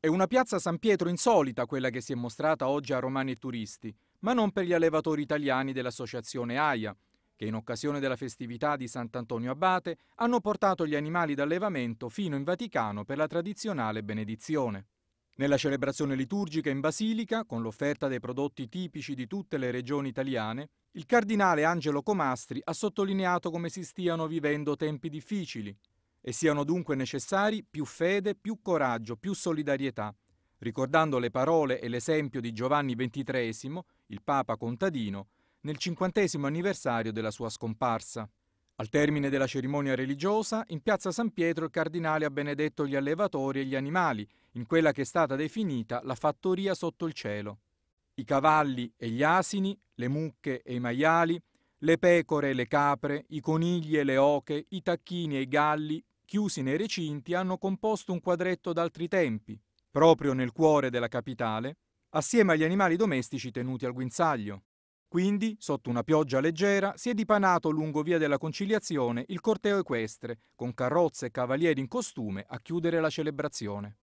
È una piazza San Pietro insolita quella che si è mostrata oggi a romani e turisti, ma non per gli allevatori italiani dell'associazione AIA, che in occasione della festività di Sant'Antonio Abate hanno portato gli animali d'allevamento fino in Vaticano per la tradizionale benedizione. Nella celebrazione liturgica in Basilica, con l'offerta dei prodotti tipici di tutte le regioni italiane, il cardinale Angelo Comastri ha sottolineato come si stiano vivendo tempi difficili e siano dunque necessari più fede, più coraggio, più solidarietà, ricordando le parole e l'esempio di Giovanni XXIII, il Papa contadino, nel cinquantesimo anniversario della sua scomparsa. Al termine della cerimonia religiosa, in piazza San Pietro il cardinale ha benedetto gli allevatori e gli animali, in quella che è stata definita la fattoria sotto il cielo. I cavalli e gli asini, le mucche e i maiali, le pecore e le capre, i conigli e le oche, i tacchini e i galli, chiusi nei recinti, hanno composto un quadretto d'altri tempi, proprio nel cuore della capitale, assieme agli animali domestici tenuti al guinzaglio. Quindi, sotto una pioggia leggera, si è dipanato lungo via della conciliazione il corteo equestre, con carrozze e cavalieri in costume a chiudere la celebrazione.